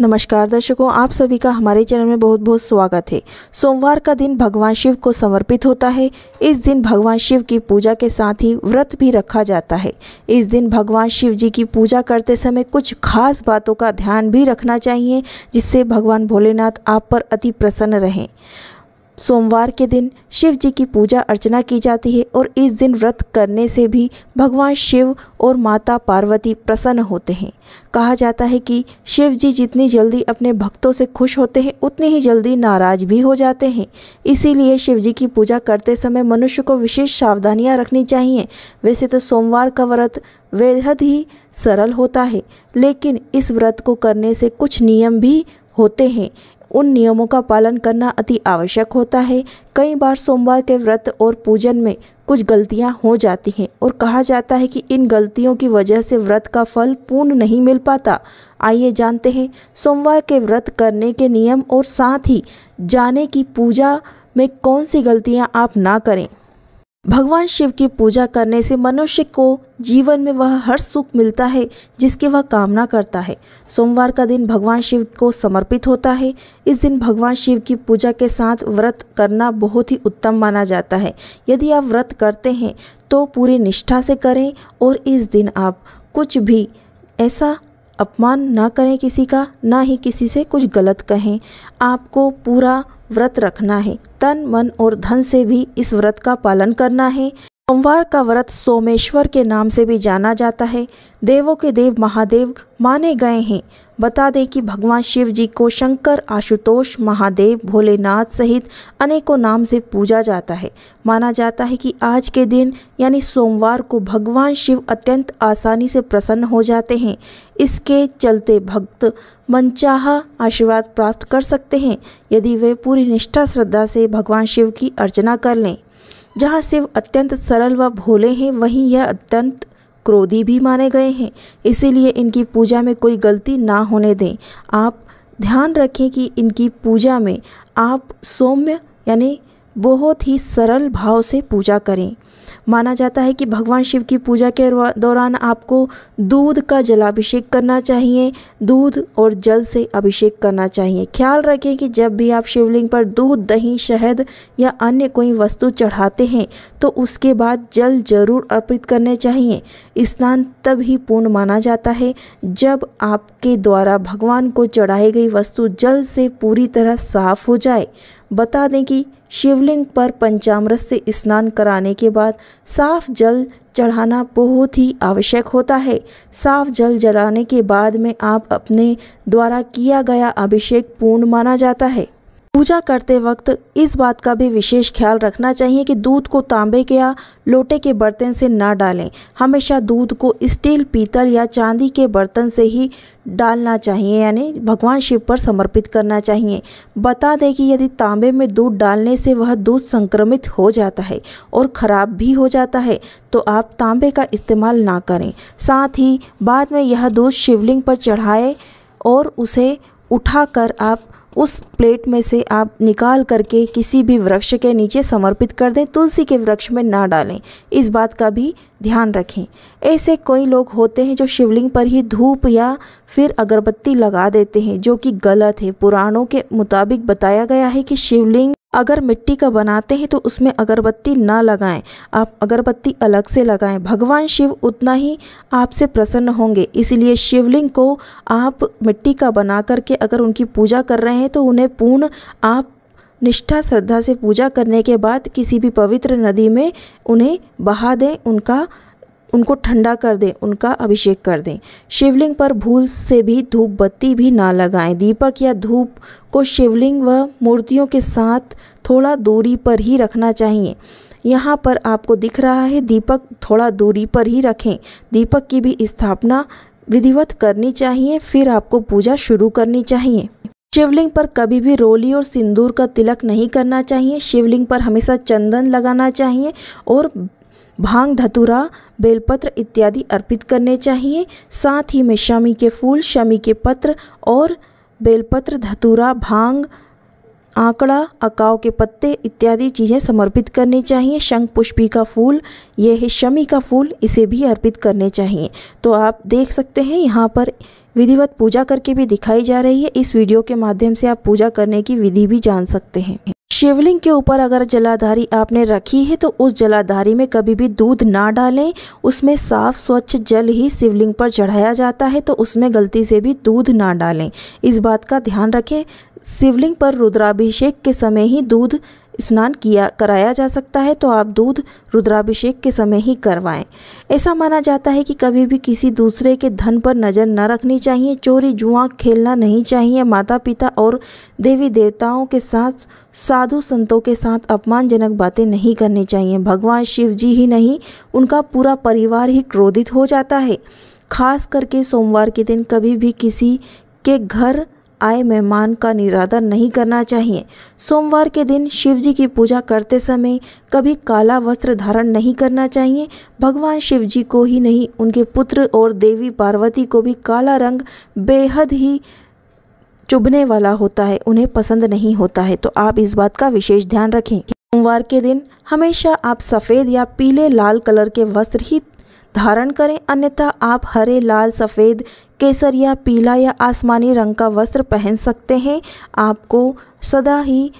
नमस्कार दर्शकों आप सभी का हमारे चैनल में बहुत बहुत स्वागत है सोमवार का दिन भगवान शिव को समर्पित होता है इस दिन भगवान शिव की पूजा के साथ ही व्रत भी रखा जाता है इस दिन भगवान शिव जी की पूजा करते समय कुछ खास बातों का ध्यान भी रखना चाहिए जिससे भगवान भोलेनाथ आप पर अति प्रसन्न रहें सोमवार के दिन शिव जी की पूजा अर्चना की जाती है और इस दिन व्रत करने से भी भगवान शिव और माता पार्वती प्रसन्न होते हैं कहा जाता है कि शिव जी जितनी जल्दी अपने भक्तों से खुश होते हैं उतनी ही जल्दी नाराज भी हो जाते हैं इसीलिए शिव जी की पूजा करते समय मनुष्य को विशेष सावधानियां रखनी चाहिए वैसे तो सोमवार का व्रत बेहद ही सरल होता है लेकिन इस व्रत को करने से कुछ नियम भी होते हैं उन नियमों का पालन करना अति आवश्यक होता है कई बार सोमवार के व्रत और पूजन में कुछ गलतियां हो जाती हैं और कहा जाता है कि इन गलतियों की वजह से व्रत का फल पूर्ण नहीं मिल पाता आइए जानते हैं सोमवार के व्रत करने के नियम और साथ ही जाने की पूजा में कौन सी गलतियां आप ना करें भगवान शिव की पूजा करने से मनुष्य को जीवन में वह हर सुख मिलता है जिसकी वह कामना करता है सोमवार का दिन भगवान शिव को समर्पित होता है इस दिन भगवान शिव की पूजा के साथ व्रत करना बहुत ही उत्तम माना जाता है यदि आप व्रत करते हैं तो पूरी निष्ठा से करें और इस दिन आप कुछ भी ऐसा अपमान ना करें किसी का ना ही किसी से कुछ गलत कहें आपको पूरा व्रत रखना है तन मन और धन से भी इस व्रत का पालन करना है सोमवार का व्रत सोमेश्वर के नाम से भी जाना जाता है देवों के देव महादेव माने गए हैं बता दें कि भगवान शिव जी को शंकर आशुतोष महादेव भोलेनाथ सहित अनेकों नाम से पूजा जाता है माना जाता है कि आज के दिन यानी सोमवार को भगवान शिव अत्यंत आसानी से प्रसन्न हो जाते हैं इसके चलते भक्त मनचाहा आशीर्वाद प्राप्त कर सकते हैं यदि वे पूरी निष्ठा श्रद्धा से भगवान शिव की अर्चना कर लें जहाँ शिव अत्यंत सरल व भोले हैं वहीं यह अत्यंत क्रोधी भी माने गए हैं इसीलिए इनकी पूजा में कोई गलती ना होने दें आप ध्यान रखें कि इनकी पूजा में आप सौम्य यानी बहुत ही सरल भाव से पूजा करें माना जाता है कि भगवान शिव की पूजा के दौरान आपको दूध का जलाभिषेक करना चाहिए दूध और जल से अभिषेक करना चाहिए ख्याल रखें कि जब भी आप शिवलिंग पर दूध दही शहद या अन्य कोई वस्तु चढ़ाते हैं तो उसके बाद जल जरूर अर्पित करने चाहिए स्नान तब ही पूर्ण माना जाता है जब आपके द्वारा भगवान को चढ़ाई गई वस्तु जल से पूरी तरह साफ हो जाए बता दें कि शिवलिंग पर पंचामृत से स्नान कराने के बाद साफ जल चढ़ाना बहुत ही आवश्यक होता है साफ जल जलाने के बाद में आप अपने द्वारा किया गया अभिषेक पूर्ण माना जाता है पूजा करते वक्त इस बात का भी विशेष ख्याल रखना चाहिए कि दूध को तांबे के या लोटे के बर्तन से ना डालें हमेशा दूध को स्टील पीतल या चांदी के बर्तन से ही डालना चाहिए यानी भगवान शिव पर समर्पित करना चाहिए बता दें कि यदि तांबे में दूध डालने से वह दूध संक्रमित हो जाता है और ख़राब भी हो जाता है तो आप तांबे का इस्तेमाल ना करें साथ ही बाद में यह दूध शिवलिंग पर चढ़ाए और उसे उठाकर आप उस प्लेट में से आप निकाल करके किसी भी वृक्ष के नीचे समर्पित कर दें तुलसी के वृक्ष में ना डालें इस बात का भी ध्यान रखें ऐसे कई लोग होते हैं जो शिवलिंग पर ही धूप या फिर अगरबत्ती लगा देते हैं जो कि गलत है पुराणों के मुताबिक बताया गया है कि शिवलिंग अगर मिट्टी का बनाते हैं तो उसमें अगरबत्ती ना लगाएं आप अगरबत्ती अलग से लगाएं भगवान शिव उतना ही आपसे प्रसन्न होंगे इसलिए शिवलिंग को आप मिट्टी का बना करके अगर उनकी पूजा कर रहे हैं तो उन्हें पूर्ण आप निष्ठा श्रद्धा से पूजा करने के बाद किसी भी पवित्र नदी में उन्हें बहा दें उनका उनको ठंडा कर दें उनका अभिषेक कर दें शिवलिंग पर भूल से भी धूप बत्ती भी ना लगाएं दीपक या धूप को शिवलिंग व मूर्तियों के साथ थोड़ा दूरी पर ही रखना चाहिए यहाँ पर आपको दिख रहा है दीपक थोड़ा दूरी पर ही रखें दीपक की भी स्थापना विधिवत करनी चाहिए फिर आपको पूजा शुरू करनी चाहिए शिवलिंग पर कभी भी रोली और सिंदूर का तिलक नहीं करना चाहिए शिवलिंग पर हमेशा चंदन लगाना चाहिए और भांग धतुरा बेलपत्र इत्यादि अर्पित करने चाहिए साथ ही में शमी के फूल शमी के पत्र और बेलपत्र धतुरा भांग आंकड़ा अकाव के पत्ते इत्यादि चीज़ें समर्पित करनी चाहिए शंख पुष्पी का फूल यह है शमी का फूल इसे भी अर्पित करने चाहिए तो आप देख सकते हैं यहाँ पर विधिवत पूजा करके भी दिखाई जा रही है इस वीडियो के माध्यम से आप पूजा करने की विधि भी जान सकते हैं शिवलिंग के ऊपर अगर जलाधारी आपने रखी है तो उस जलाधारी में कभी भी दूध ना डालें उसमें साफ स्वच्छ जल ही शिवलिंग पर चढ़ाया जाता है तो उसमें गलती से भी दूध ना डालें इस बात का ध्यान रखें शिवलिंग पर रुद्राभिषेक के समय ही दूध स्नान किया कराया जा सकता है तो आप दूध रुद्राभिषेक के समय ही करवाएं ऐसा माना जाता है कि कभी भी किसी दूसरे के धन पर नज़र न रखनी चाहिए चोरी जुआ खेलना नहीं चाहिए माता पिता और देवी देवताओं के साथ साधु संतों के साथ अपमानजनक बातें नहीं करनी चाहिए भगवान शिव जी ही नहीं उनका पूरा परिवार ही क्रोधित हो जाता है खास करके सोमवार के दिन कभी भी किसी के घर आए मेहमान का निरादर नहीं करना चाहिए सोमवार के दिन शिव जी की पूजा करते समय कभी काला वस्त्र धारण नहीं करना चाहिए भगवान शिव जी को ही नहीं उनके पुत्र और देवी पार्वती को भी काला रंग बेहद ही चुभने वाला होता है उन्हें पसंद नहीं होता है तो आप इस बात का विशेष ध्यान रखें सोमवार के दिन हमेशा आप सफ़ेद या पीले लाल कलर के वस्त्र ही धारण करें अन्यथा आप हरे लाल सफ़ेद केसरिया पीला या आसमानी रंग का वस्त्र पहन सकते हैं आपको सदा ही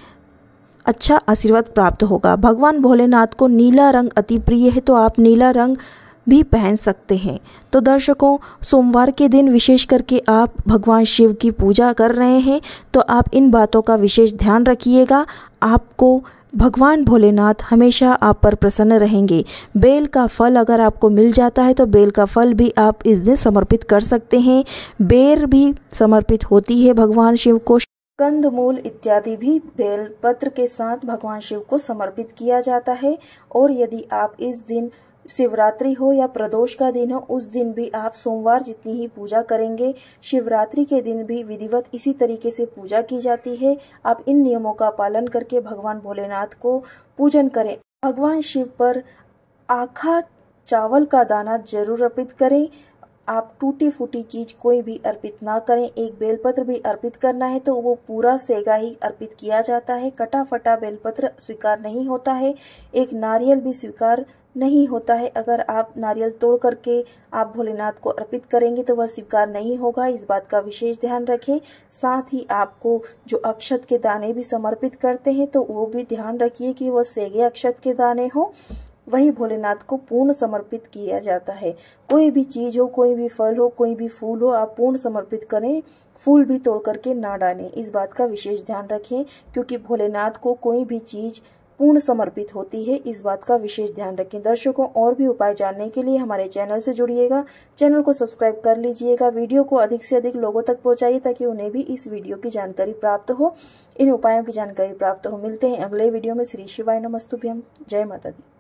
अच्छा आशीर्वाद प्राप्त होगा भगवान भोलेनाथ को नीला रंग अति प्रिय है तो आप नीला रंग भी पहन सकते हैं तो दर्शकों सोमवार के दिन विशेष करके आप भगवान शिव की पूजा कर रहे हैं तो आप इन बातों का विशेष ध्यान रखिएगा आपको भगवान भोलेनाथ हमेशा आप पर प्रसन्न रहेंगे बेल का फल अगर आपको मिल जाता है तो बेल का फल भी आप इस दिन समर्पित कर सकते हैं बेर भी समर्पित होती है भगवान शिव को कंद मूल इत्यादि भी बेल पत्र के साथ भगवान शिव को समर्पित किया जाता है और यदि आप इस दिन शिवरात्रि हो या प्रदोष का दिन हो उस दिन भी आप सोमवार जितनी ही पूजा करेंगे शिवरात्रि के दिन भी विधिवत इसी तरीके से पूजा की जाती है आप इन नियमों का पालन करके भगवान भोलेनाथ को पूजन करें भगवान शिव पर आखा चावल का दाना जरूर अर्पित करें आप टूटी फूटी चीज कोई भी अर्पित ना करें एक बेलपत्र भी अर्पित करना है तो वो पूरा सेगा ही अर्पित किया जाता है कटा फटा बेलपत्र स्वीकार नहीं होता है एक नारियल भी स्वीकार नहीं होता है अगर आप नारियल तोड़ करके आप भोलेनाथ को अर्पित करेंगे तो वह स्वीकार नहीं होगा इस बात का विशेष ध्यान रखें साथ ही आपको जो अक्षत के दाने भी समर्पित करते हैं तो वो भी ध्यान रखिए कि वह सेगे अक्षत के दाने हों वही भोलेनाथ को पूर्ण समर्पित किया जाता है कोई भी चीज़ हो कोई भी फल हो कोई भी फूल हो आप पूर्ण समर्पित करें फूल भी तोड़ करके ना डालें इस बात का विशेष ध्यान रखें क्योंकि भोलेनाथ को कोई भी चीज़ पूर्ण समर्पित होती है इस बात का विशेष ध्यान रखें दर्शकों और भी उपाय जानने के लिए हमारे चैनल से जुड़िएगा चैनल को सब्सक्राइब कर लीजिएगा वीडियो को अधिक से अधिक लोगों तक पहुंचाइए ताकि उन्हें भी इस वीडियो की जानकारी प्राप्त हो इन उपायों की जानकारी प्राप्त हो मिलते हैं अगले वीडियो में श्री शिवाय नमस्तुभ्यम जय माता दी